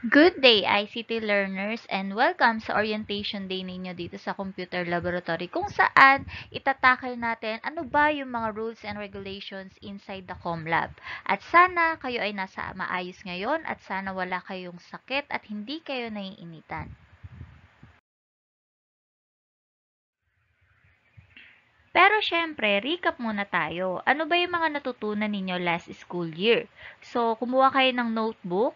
Good day, ICT learners, and welcome sa orientation day ninyo dito sa Computer Laboratory kung saan itatakay natin ano ba yung mga rules and regulations inside the Comlab. At sana kayo ay nasa maayos ngayon at sana wala kayong sakit at hindi kayo naiinitan. Pero syempre, recap muna tayo. Ano ba yung mga natutunan ninyo last school year? So, kumuha kayo ng notebook,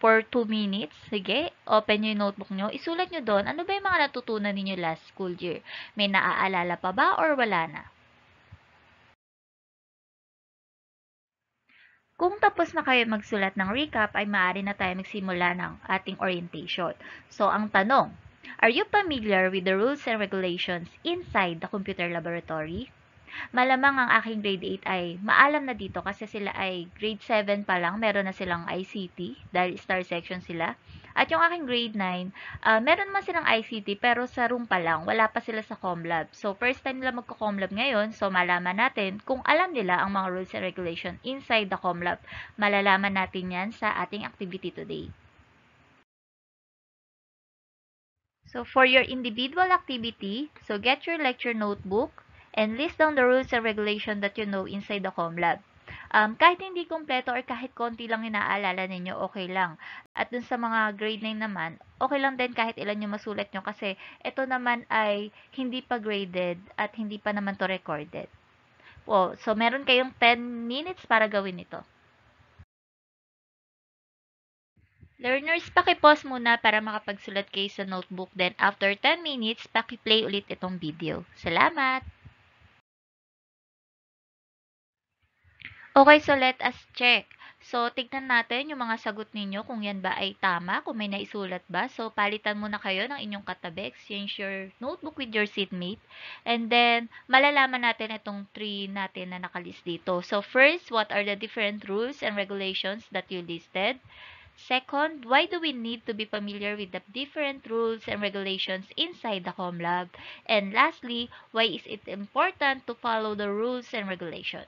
for 2 minutes. Sige, open nyo yung notebook nyo. Isulat nyo doon, ano ba yung mga natutunan ninyo last school year? May naaalala pa ba or wala na? Kung tapos na kayo magsulat ng recap, ay maaari na tayo magsimula ng ating orientation. So, ang tanong, are you familiar with the rules and regulations inside the computer laboratory? Malamang ang aking grade 8 ay maalam na dito kasi sila ay grade 7 pa lang, meron na silang ICT dahil star section sila. At yung aking grade 9, uh, ah, meron man silang ICT pero sa room pa lang, wala pa sila sa Comlab. So first time nila magko-Comlab ngayon, so malaman natin kung alam nila ang mga rules and regulation inside the Comlab. Malalaman natin yan sa ating activity today. So for your individual activity, so get your lecture notebook and list down the rules and regulation that you know inside the Comlab. Um, kahit hindi kompleto or kahit konti lang inaalala ninyo, okay lang. At dun sa mga grade 9 naman, okay lang din kahit ilan yung masulat nyo kasi ito naman ay hindi pa graded at hindi pa naman to recorded. Oh, so, meron kayong 10 minutes para gawin ito. Learners, paki-pause muna para makapagsulat kayo sa notebook. Then, after 10 minutes, paki-play ulit itong video. Salamat! Okay, so let us check. So, tignan natin yung mga sagot ninyo kung yan ba ay tama, kung may naisulat ba. So, palitan muna kayo ng inyong katabi. Exchange your notebook with your seatmate. And then, malalaman natin itong three natin na nakalist dito. So, first, what are the different rules and regulations that you listed? Second, why do we need to be familiar with the different rules and regulations inside the home lab? And lastly, why is it important to follow the rules and regulations?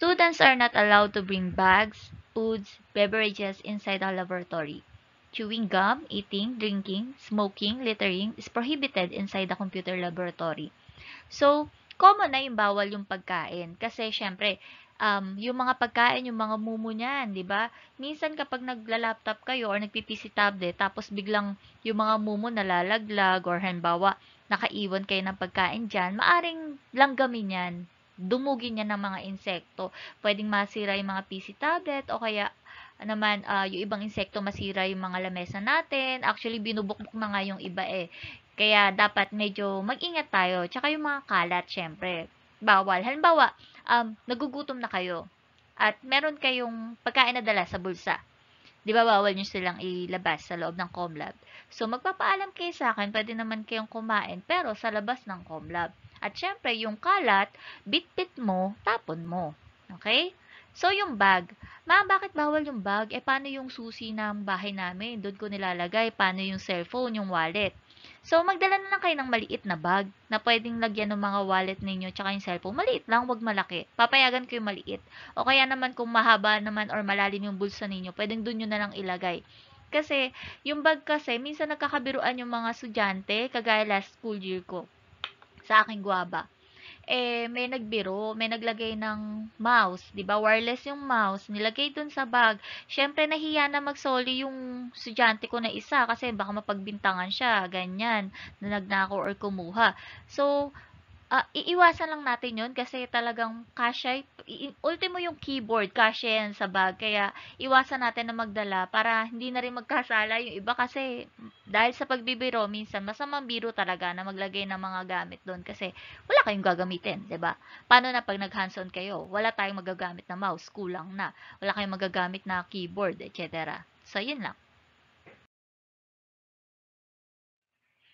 Students are not allowed to bring bags, foods, beverages inside the laboratory. Chewing gum, eating, drinking, smoking, littering is prohibited inside the computer laboratory. So, common na yung bawal yung pagkain. Kasi, syempre, um, yung mga pagkain, yung mga mumu niyan, di ba? Minsan kapag nagla-laptop kayo or nagpi-PC tablet, tapos biglang yung mga mumu nalalaglag or halimbawa, nakaiwan kayo ng pagkain dyan, maaring langgamin yan dumugin niya ng mga insekto. Pwedeng masira yung mga PC tablet o kaya naman uh, yung ibang insekto masira yung mga lamesa natin. Actually, binubukbuk na nga yung iba eh. Kaya dapat medyo mag-ingat tayo. Tsaka yung mga kalat, syempre. Bawal. Halimbawa, um, nagugutom na kayo at meron kayong pagkain na dala sa bulsa. Di ba bawal nyo silang ilabas sa loob ng Comlab? So, magpapaalam kayo sa akin, pwede naman kayong kumain, pero sa labas ng Comlab. At syempre, yung kalat, bitbit mo, tapon mo. Okay? So, yung bag. Ma'am, bakit bawal yung bag? Eh, paano yung susi ng bahay namin? Doon ko nilalagay. Paano yung cellphone, yung wallet? So, magdala na lang kayo ng maliit na bag na pwedeng lagyan ng mga wallet ninyo tsaka yung cellphone. Maliit lang, wag malaki. Papayagan ko yung maliit. O kaya naman kung mahaba naman or malalim yung bulsa ninyo, pwedeng doon nyo na lang ilagay. Kasi, yung bag kasi, minsan nagkakabiruan yung mga sudyante, kagaya last school year ko sa aking guava. Eh, may nagbiro, may naglagay ng mouse, di ba? Wireless yung mouse, nilagay dun sa bag. Siyempre, nahiya na magsoli yung sudyante ko na isa kasi baka mapagbintangan siya, ganyan, na nagnako or kumuha. So, uh, iiwasan lang natin yun kasi talagang kasya ultimo yung keyboard, kasi yan sa bag. Kaya, iwasan natin na magdala para hindi na rin magkasala yung iba kasi dahil sa pagbibiro, minsan masamang biro talaga na maglagay ng mga gamit doon kasi wala kayong gagamitin, ba diba? Paano na pag nag-hands-on kayo? Wala tayong magagamit na mouse, kulang na. Wala kayong magagamit na keyboard, etc. So, yun lang.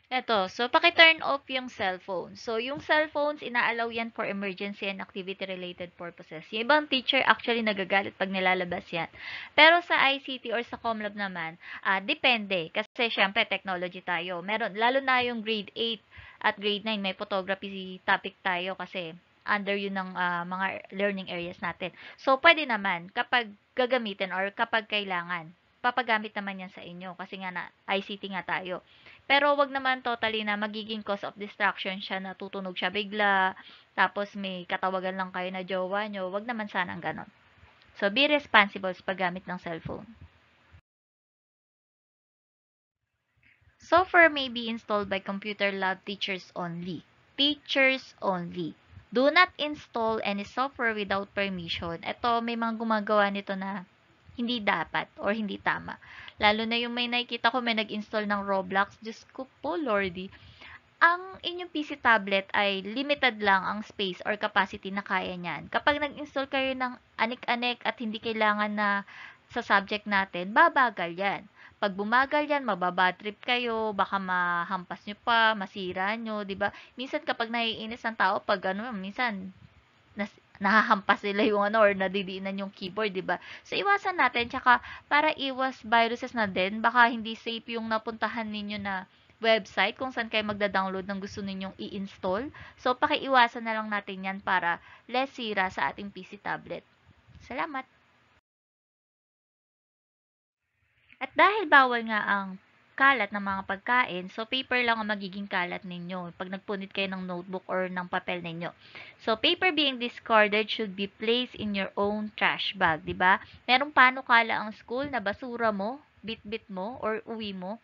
Eto, so paki-turn off yung cellphone. So yung cellphones, inaallow yan for emergency and activity-related purposes. Yung ibang teacher actually nagagalit pag nilalabas yan. Pero sa ICT or sa Comlab naman, uh, depende. Kasi syempre technology tayo. Meron, lalo na yung grade 8 at grade 9, may photography topic tayo kasi under yun ng uh, mga learning areas natin. So pwede naman kapag gagamitin or kapag kailangan, papagamit naman yan sa inyo kasi nga na ICT nga tayo. Pero wag naman totally na magiging cause of distraction siya, natutunog siya bigla, tapos may katawagan lang kayo na jowa nyo. Wag naman sanang ganon. So, be responsible sa paggamit ng cellphone. Software may be installed by computer lab teachers only. Teachers only. Do not install any software without permission. Ito, may mga gumagawa nito na hindi dapat or hindi tama. Lalo na yung may nakikita ko, may nag-install ng Roblox. Diyos ko po, Lordy. Ang inyong PC tablet ay limited lang ang space or capacity na kaya niyan. Kapag nag-install kayo ng anik-anik at hindi kailangan na sa subject natin, babagal yan. Pag bumagal yan, mababatrip kayo, baka mahampas nyo pa, masira nyo, di ba? Minsan kapag naiinis ang tao, pag ano, minsan, nas, nahahampas nila yung ano or nadidiinan yung keyboard, 'di ba? So iwasan natin tsaka para iwas viruses na din, baka hindi safe yung napuntahan ninyo na website kung saan kayo magda-download ng gusto ninyong i-install. So pakiiwasan na lang natin 'yan para less sira sa ating PC tablet. Salamat. At dahil bawal nga ang kalat ng mga pagkain. So, paper lang ang magiging kalat ninyo pag nagpunit kayo ng notebook or ng papel ninyo. So, paper being discarded should be placed in your own trash bag, di ba? Merong panukala ang school na basura mo, bitbit -bit mo, or uwi mo.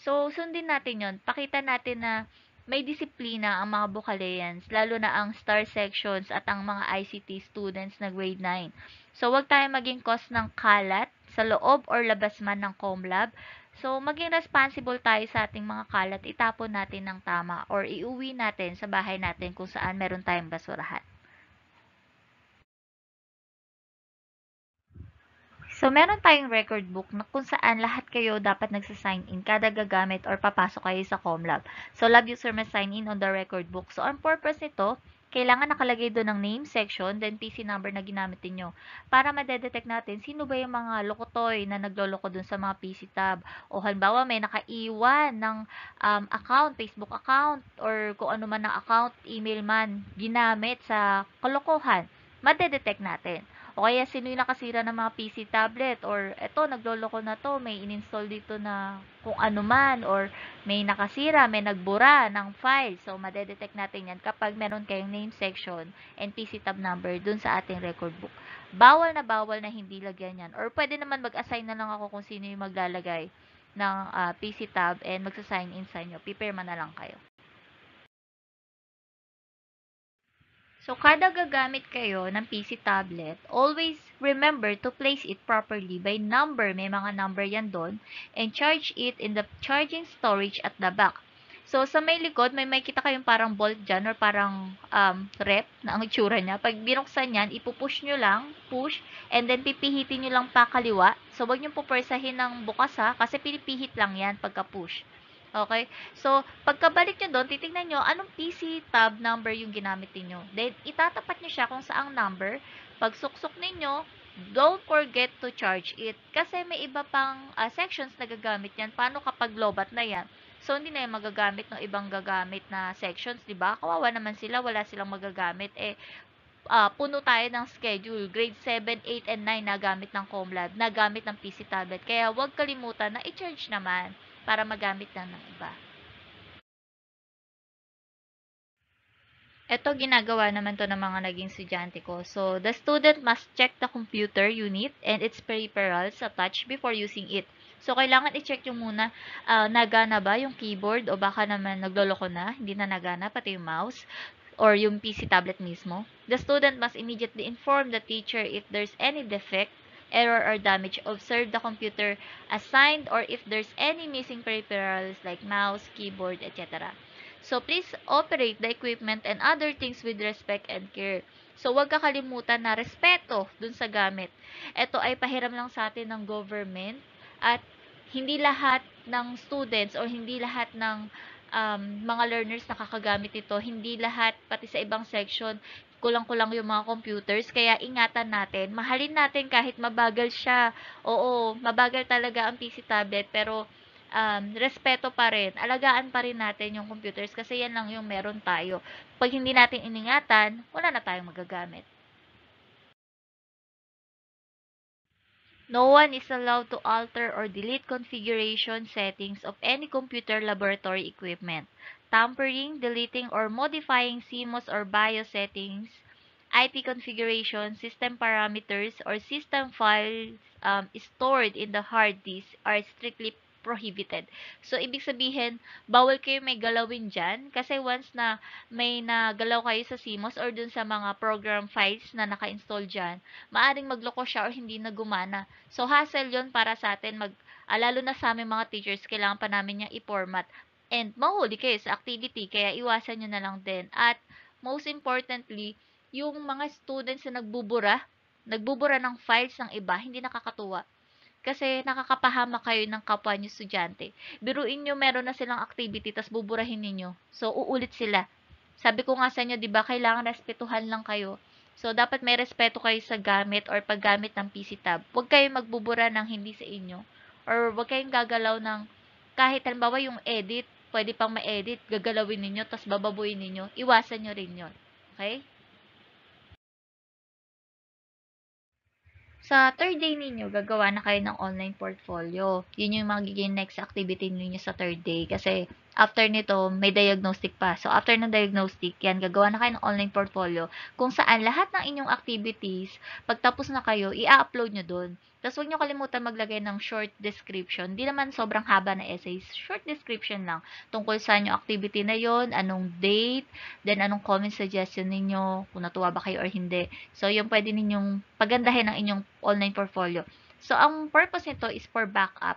So, sundin natin yon Pakita natin na may disiplina ang mga Bukaleans, lalo na ang star sections at ang mga ICT students na grade 9. So, wag tayong maging cause ng kalat sa loob or labas man ng Comlab So, maging responsible tayo sa ating mga kalat. Itapon natin ng tama or iuwi natin sa bahay natin kung saan meron tayong basurahan. So, meron tayong record book na kung saan lahat kayo dapat nagsasign in kada gagamit or papasok kayo sa Comlab. So, Lab user may sign in on the record book. So, ang purpose nito, kailangan nakalagay doon ng name section, then PC number na ginamit niyo para madedetect natin sino ba yung mga lokotoy na nagloloko doon sa mga PC tab. O halimbawa, may nakaiwan ng um, account, Facebook account, or kung ano man na account, email man, ginamit sa kalokohan. Madedetect natin. O kaya sino yung nakasira ng mga PC tablet or eto nagloloko na to, may ininstall dito na kung ano man or may nakasira, may nagbura ng file. So madedetect natin yan kapag meron kayong name section and PC tab number dun sa ating record book. Bawal na bawal na hindi lagyan yan. Or pwede naman mag-assign na lang ako kung sino yung maglalagay ng uh, ah, PC tab and magsasign in sa inyo. Pipirma na lang kayo. So, kada gagamit kayo ng PC tablet, always remember to place it properly by number. May mga number yan doon. And charge it in the charging storage at the back. So, sa may likod, may makita kayong parang bolt dyan or parang um, rep na ang itsura niya. Pag binuksan yan, ipupush nyo lang, push, and then pipihitin nyo lang pa kaliwa. So, huwag nyo pupersahin ng bukas ha, kasi pinipihit lang yan pagka-push. Okay? So, pagkabalik nyo doon, titignan nyo anong PC tab number yung ginamit niyo. Then, itatapat nyo siya kung saang number. Pag suksok ninyo, don't forget to charge it. Kasi may iba pang uh, sections na gagamit yan. Paano kapag lobat na yan? So, hindi na yung magagamit ng ibang gagamit na sections, di ba? Kawawa naman sila, wala silang magagamit. Eh, uh, puno tayo ng schedule. Grade 7, 8, and 9 na gamit ng Comlab, na gamit ng PC tablet. Kaya, huwag kalimutan na i-charge naman para magamit na ng iba. Ito, ginagawa naman to ng mga naging estudyante ko. So, the student must check the computer unit and its peripherals attached before using it. So, kailangan i-check yung muna, uh, nagana ba yung keyboard o baka naman nagloloko na, hindi na nagana, pati yung mouse or yung PC tablet mismo. The student must immediately inform the teacher if there's any defect error or damage observed the computer assigned or if there's any missing peripherals like mouse, keyboard, etc. So, please operate the equipment and other things with respect and care. So, huwag kakalimutan na respeto dun sa gamit. Ito ay pahiram lang sa atin ng government at hindi lahat ng students or hindi lahat ng um, mga learners nakakagamit ito. Hindi lahat, pati sa ibang section, kulang-kulang yung mga computers, kaya ingatan natin. Mahalin natin kahit mabagal siya. Oo, mabagal talaga ang PC tablet, pero um, respeto pa rin. Alagaan pa rin natin yung computers kasi yan lang yung meron tayo. Pag hindi natin iningatan, wala na tayong magagamit. No one is allowed to alter or delete configuration settings of any computer laboratory equipment tampering, deleting, or modifying CMOS or BIOS settings, IP configuration, system parameters, or system files um, stored in the hard disk are strictly prohibited. So, ibig sabihin, bawal kayo may galawin dyan kasi once na may nagalaw kayo sa CMOS or dun sa mga program files na naka-install dyan, maaring magloko siya or hindi na gumana. So, hassle yon para sa atin mag, ah, lalo na sa aming mga teachers, kailangan pa namin niyang i-format and mahuli kayo sa activity, kaya iwasan nyo na lang din. At most importantly, yung mga students na nagbubura, nagbubura ng files ng iba, hindi nakakatuwa. Kasi nakakapahama kayo ng kapwa nyo estudyante. Biruin nyo meron na silang activity, tas buburahin ninyo. So, uulit sila. Sabi ko nga sa inyo, di ba, kailangan respetuhan lang kayo. So, dapat may respeto kayo sa gamit or paggamit ng PC tab. Huwag kayong magbubura ng hindi sa inyo. Or huwag kayong gagalaw ng kahit halimbawa yung edit, pwede pang ma-edit, gagalawin ninyo, tapos bababuin ninyo, iwasan nyo rin yon Okay? Sa third day ninyo, gagawa na kayo ng online portfolio. Yun yung magiging next activity ninyo sa third day. Kasi, after nito, may diagnostic pa. So, after ng diagnostic, yan, gagawa na kayo ng online portfolio kung saan lahat ng inyong activities, pagtapos na kayo, i-upload nyo doon. Tapos, huwag nyo kalimutan maglagay ng short description. Hindi naman sobrang haba na essays. Short description lang. Tungkol sa inyong activity na yon anong date, then anong comment suggestion ninyo, kung natuwa ba kayo or hindi. So, yung pwede ninyong pagandahin ng inyong online portfolio. So, ang purpose nito is for backup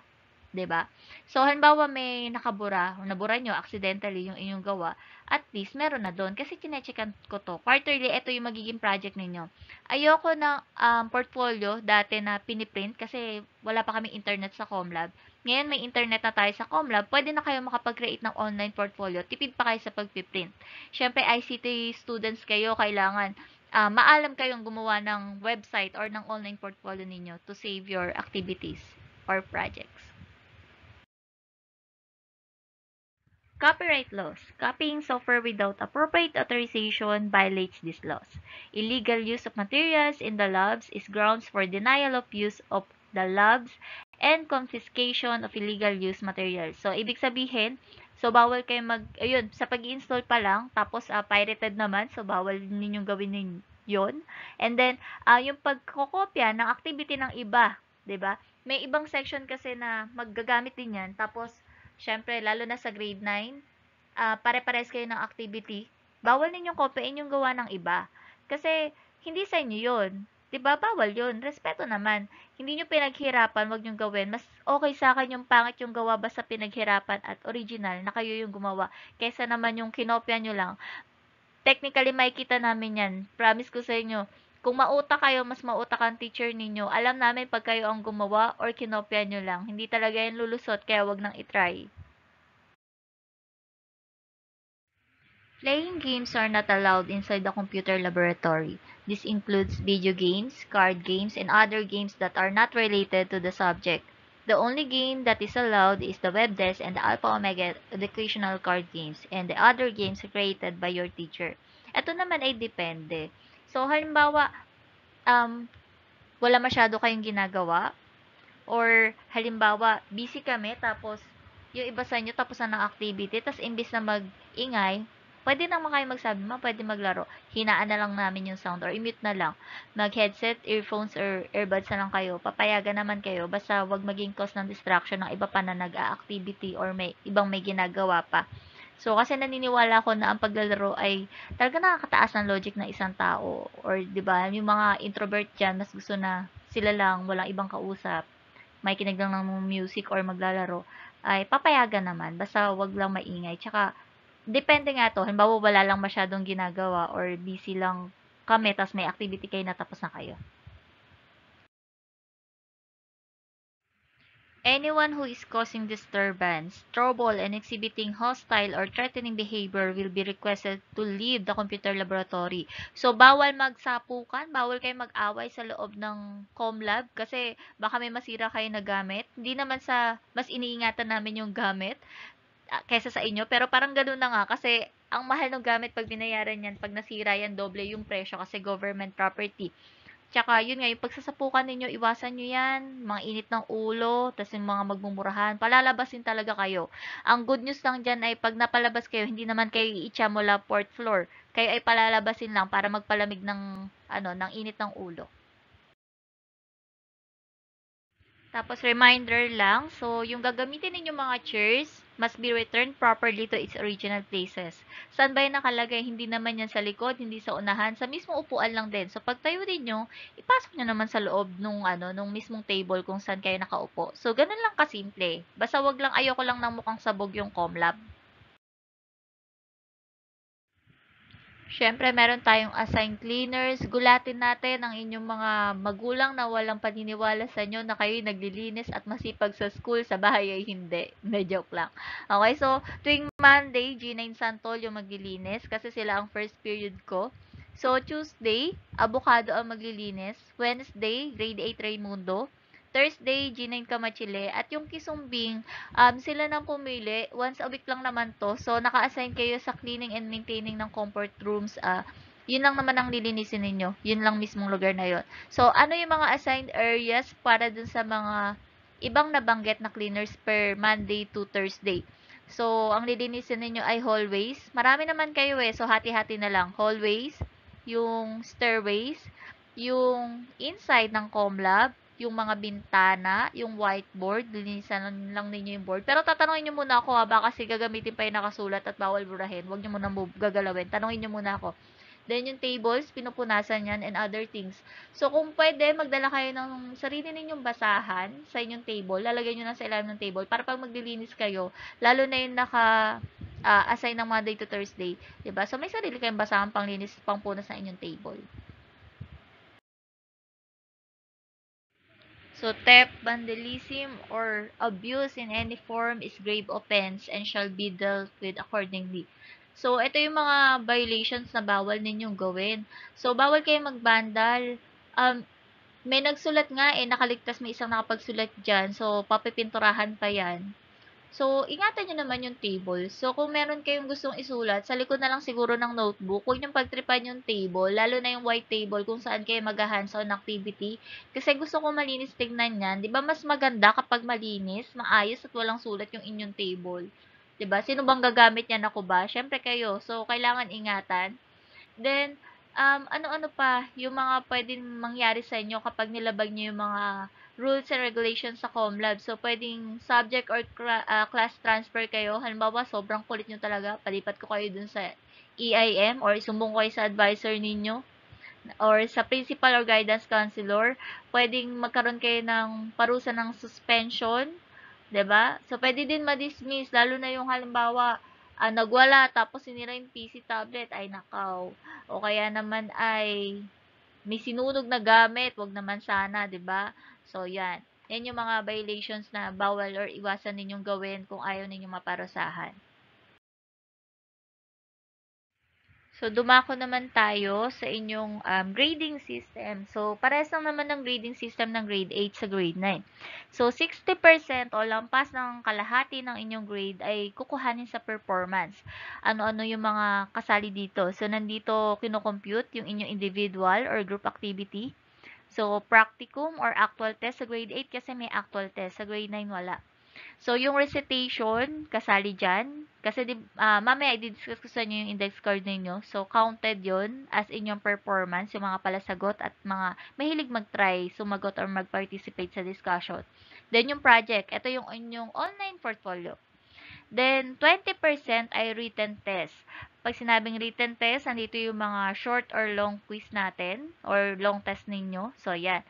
'di ba? So halimbawa may nakabura, nabura nyo accidentally yung inyong gawa, at least meron na doon kasi chinecheckan ko to. Quarterly, ito yung magiging project ninyo. Ayoko ng um, portfolio dati na piniprint kasi wala pa kaming internet sa Comlab. Ngayon may internet na tayo sa Comlab, pwede na kayo makapag-create ng online portfolio. Tipid pa kayo sa pagpiprint. Siyempre, ICT students kayo, kailangan uh, maalam kayong gumawa ng website or ng online portfolio ninyo to save your activities or projects. Copyright laws. Copying software without appropriate authorization violates these laws. Illegal use of materials in the labs is grounds for denial of use of the labs and confiscation of illegal use materials. So, ibig sabihin, so bawal kayo mag, ayun, sa pag install pa lang, tapos uh, pirated naman, so bawal ninyong gawin nin yon And then, uh, yung pagkokopya ng activity ng iba, 'di ba? May ibang section kasi na maggagamit din yan, tapos syempre, lalo na sa grade 9, uh, ah, pare-pares kayo ng activity, bawal ninyong kopyain yung gawa ng iba. Kasi, hindi sa inyo yun. Diba? Bawal yun. Respeto naman. Hindi nyo pinaghirapan, wag nyo gawin. Mas okay sa akin yung pangit yung gawa basta pinaghirapan at original na kayo yung gumawa. Kaysa naman yung kinopya nyo lang. Technically, makikita namin yan. Promise ko sa inyo kung mauta kayo, mas mauta ang teacher ninyo. Alam namin pag kayo ang gumawa or kinopya nyo lang. Hindi talaga yan lulusot, kaya wag nang itry. Playing games are not allowed inside the computer laboratory. This includes video games, card games, and other games that are not related to the subject. The only game that is allowed is the web desk and the Alpha Omega educational card games and the other games created by your teacher. Ito naman ay depende. So, halimbawa, um, wala masyado kayong ginagawa, or halimbawa, busy kami, tapos yung iba sa inyo tapos na ng activity, tapos imbis na mag-ingay, pwede naman kayo magsabi, ma, pwede maglaro. Hinaan na lang namin yung sound or i-mute na lang. Mag-headset, earphones, or earbuds na lang kayo. Papayagan naman kayo. Basta wag maging cause ng distraction ng iba pa na nag-activity or may ibang may ginagawa pa. So, kasi naniniwala ko na ang paglalaro ay talaga nakakataas ng logic ng isang tao. Or, di ba, yung mga introvert dyan, mas gusto na sila lang, walang ibang kausap, may kinig lang ng music or maglalaro, ay papayagan naman. Basta wag lang maingay. Tsaka, depende nga to. Halimbawa, wala lang masyadong ginagawa or busy lang kami, tas may activity kayo na tapos na kayo. Anyone who is causing disturbance, trouble, and exhibiting hostile or threatening behavior will be requested to leave the computer laboratory. So, bawal magsapukan, bawal kayo mag-away sa loob ng comlab kasi baka may masira kayo na gamit. Hindi naman sa, mas iniingatan namin yung gamit ah, kaysa sa inyo. Pero parang ganun na nga kasi ang mahal ng gamit pag binayaran yan, pag nasira yan, doble yung presyo kasi government property. Tsaka, yun nga, yung pagsasapukan ninyo, iwasan nyo yan. Mga init ng ulo, tapos yung mga magmumurahan. Palalabasin talaga kayo. Ang good news lang dyan ay pag napalabas kayo, hindi naman kayo iitsa mula fourth floor. Kayo ay palalabasin lang para magpalamig ng, ano, ng init ng ulo. Tapos, reminder lang. So, yung gagamitin ninyo mga chairs, must be returned properly to its original places. Saan ba yung nakalagay? Hindi naman yan sa likod, hindi sa unahan, sa mismo upuan lang din. So, pagtayo tayo din nyo, ipasok nyo naman sa loob nung, ano, nung mismong table kung saan kayo nakaupo. So, ganun lang kasimple. Basta wag lang, ayoko lang ng mukhang sabog yung comlab. Siyempre, meron tayong assigned cleaners. Gulatin natin ang inyong mga magulang na walang paniniwala sa inyo na kayo'y naglilinis at masipag sa school, sa bahay ay hindi. Medyo joke lang. Okay, so tuwing Monday, G9 Santol yung maglilinis kasi sila ang first period ko. So, Tuesday, Avocado ang maglilinis. Wednesday, Grade 8 Raymundo. Thursday, Ginay Kamachile. At yung Kisumbing, um, sila nang pumili. Once a week lang naman to. So, naka-assign kayo sa cleaning and maintaining ng comfort rooms. Uh, yun lang naman ang lilinisin ninyo. Yun lang mismong lugar na yon. So, ano yung mga assigned areas para dun sa mga ibang nabanggit na cleaners per Monday to Thursday? So, ang lilinisin ninyo ay hallways. Marami naman kayo eh. So, hati-hati na lang. Hallways, yung stairways, yung inside ng lab, yung mga bintana, yung whiteboard, linisan lang ninyo yung board. Pero tatanungin nyo muna ako ha, baka kasi gagamitin pa yung nakasulat at bawal burahin. Huwag nyo muna gagalawin. Tanungin nyo muna ako. Then yung tables, pinupunasan yan and other things. So kung pwede, magdala kayo ng sarili ninyong basahan sa inyong table. Lalagay nyo na sa ilalim ng table para pag maglilinis kayo, lalo na yung naka uh, assign ng Monday to Thursday, 'di ba? So may sarili kayong basahan panglinis pangpunas ng inyong table. So theft, vandalism, or abuse in any form is grave offense and shall be dealt with accordingly. So, ito yung mga violations na bawal ninyong gawin. So, bawal kayo magbandal. Um, may nagsulat nga eh, nakaligtas may isang nakapagsulat dyan. So, papipinturahan pa yan. So, ingatan nyo naman yung table. So, kung meron kayong gustong isulat, sa likod na lang siguro ng notebook, huwag nyo pagtripan yung table, lalo na yung white table kung saan kayo mag-hands-on activity. Kasi gusto ko malinis tignan yan. Di ba mas maganda kapag malinis, maayos at walang sulat yung inyong table. Di ba? Sino bang gagamit yan ako ba? Siyempre kayo. So, kailangan ingatan. Then, um, ano-ano pa yung mga pwedeng mangyari sa inyo kapag nilabag nyo yung mga rules and regulations sa Comlab. So, pwedeng subject or uh, class transfer kayo. Halimbawa, sobrang kulit nyo talaga. Palipat ko kayo dun sa EIM or sumbong kayo sa advisor ninyo or sa principal or guidance counselor. Pwedeng magkaroon kayo ng parusa ng suspension. ba diba? So, pwede din ma-dismiss. Lalo na yung halimbawa, uh, nagwala tapos sinira yung PC tablet. Ay, nakaw. O kaya naman ay may sinunog na gamit, wag naman sana, 'di ba? So, yan. Yan yung mga violations na bawal or iwasan ninyong gawin kung ayaw ninyong maparusahan. So, dumako naman tayo sa inyong um, grading system. So, pares lang naman ng grading system ng grade 8 sa grade 9. So, 60% o lampas ng kalahati ng inyong grade ay kukuhanin sa performance. Ano-ano yung mga kasali dito. So, nandito kinocompute yung inyong individual or group activity So, practicum or actual test sa grade 8 kasi may actual test. Sa grade 9, wala. So, yung recitation, kasali dyan. Kasi di, uh, mamaya, i-discuss ko sa inyo yung index card ninyo. So, counted yon as in yung performance, yung mga palasagot at mga mahilig mag-try, sumagot or mag-participate sa discussion. Then, yung project. Ito yung inyong online portfolio. Then, 20% ay written test. Pag sinabing written test, andito yung mga short or long quiz natin or long test ninyo. So, yan.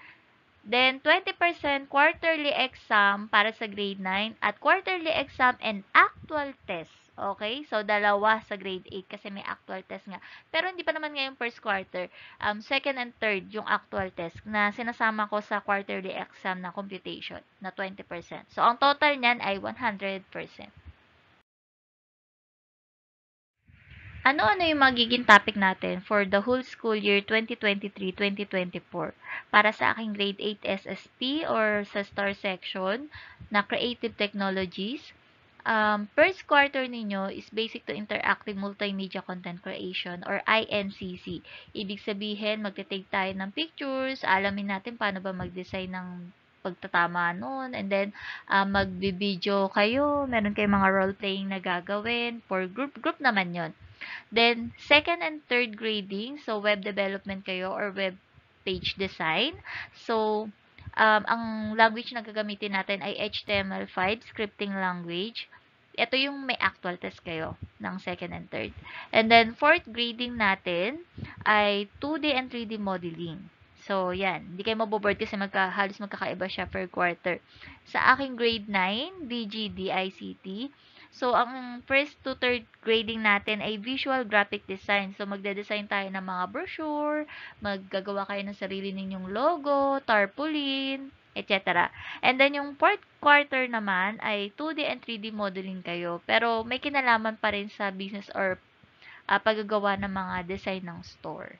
Then, 20% quarterly exam para sa grade 9 at quarterly exam and actual test. Okay? So, dalawa sa grade 8 kasi may actual test nga. Pero hindi pa naman ngayon first quarter. Um, second and third, yung actual test na sinasama ko sa quarterly exam na computation na 20%. So, ang total niyan ay 100%. Ano-ano yung magiging topic natin for the whole school year 2023-2024 para sa aking grade 8 SSP or sa STAR section na Creative Technologies? Um, first quarter ninyo is Basic to Interactive Multimedia Content Creation or INCC. Ibig sabihin, magte-take tayo ng pictures, alamin natin paano ba mag-design ng pagtatama noon, And then, uh, ah, magbibideo kayo. Meron kayong mga role-playing na gagawin. For group, group naman yon Then, second and third grading, so web development kayo or web page design. So, um, ang language na gagamitin natin ay HTML5, scripting language. Ito yung may actual test kayo ng second and third. And then, fourth grading natin ay 2D and 3D modeling. So, yan. Hindi kayo maboboard kasi magka, halos magkakaiba siya per quarter. Sa aking grade 9, BGD ICT, So, ang first to third grading natin ay visual graphic design. So, magde-design tayo ng mga brochure, maggagawa kayo ng sarili ninyong logo, tarpaulin, etc. And then, yung fourth quarter naman ay 2D and 3D modeling kayo. Pero, may kinalaman pa rin sa business or uh, paggagawa ng mga design ng store.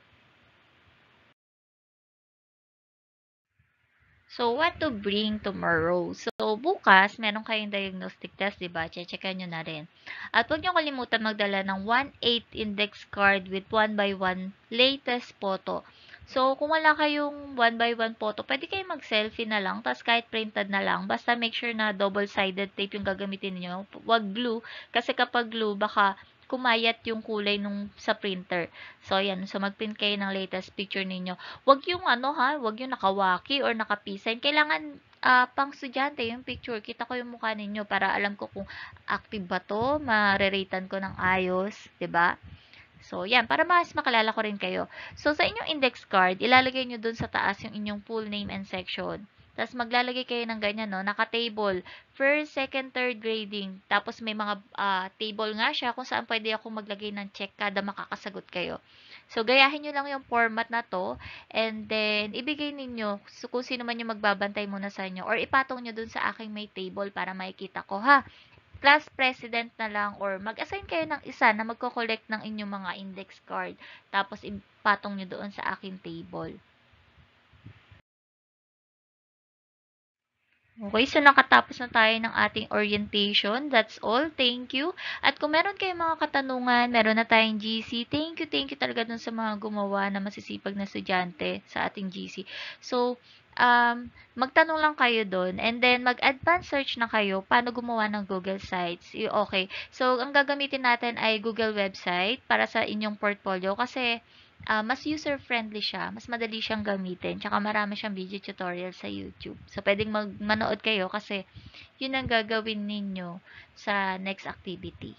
So, what to bring tomorrow? So, bukas, meron kayong diagnostic test, diba? Checkan nyo na rin. At huwag nyo kalimutan magdala ng 1-8 index card with 1 by 1 latest photo. So, kung wala kayong 1 by 1 photo, pwede kayong mag-selfie na lang, tapos kahit printed na lang. Basta make sure na double-sided tape yung gagamitin niyo Huwag glue, kasi kapag glue, baka kumayat yung kulay nung sa printer. So, ayan. So, mag-print kayo ng latest picture ninyo. Huwag yung ano ha, huwag yung nakawaki or nakapisign. Kailangan uh, pang estudyante yung picture. Kita ko yung mukha ninyo para alam ko kung active ba to, mareratan ko ng ayos. ba diba? So, yan. Para mas makalala ko rin kayo. So, sa inyong index card, ilalagay nyo dun sa taas yung inyong full name and section. Tapos maglalagay kayo ng ganyan, no? Naka-table. First, second, third grading. Tapos may mga uh, table nga siya kung saan pwede ako maglagay ng check kada makakasagot kayo. So, gayahin nyo lang yung format na to. And then, ibigay ninyo kung sino man yung magbabantay muna sa inyo. Or ipatong nyo dun sa aking may table para makikita ko, ha? class president na lang or mag-assign kayo ng isa na magko-collect ng inyong mga index card. Tapos, ipatong nyo doon sa akin table. Okay, so nakatapos na tayo ng ating orientation. That's all. Thank you. At kung meron kayong mga katanungan, meron na tayong GC. Thank you, thank you talaga dun sa mga gumawa na masisipag na estudyante sa ating GC. So, um, magtanong lang kayo doon and then mag-advanced search na kayo paano gumawa ng Google Sites. Okay. So, ang gagamitin natin ay Google website para sa inyong portfolio kasi uh, mas user-friendly siya, mas madali siyang gamitin, tsaka marami siyang video tutorial sa YouTube. So, pwedeng mag manood kayo kasi yun ang gagawin ninyo sa next activity.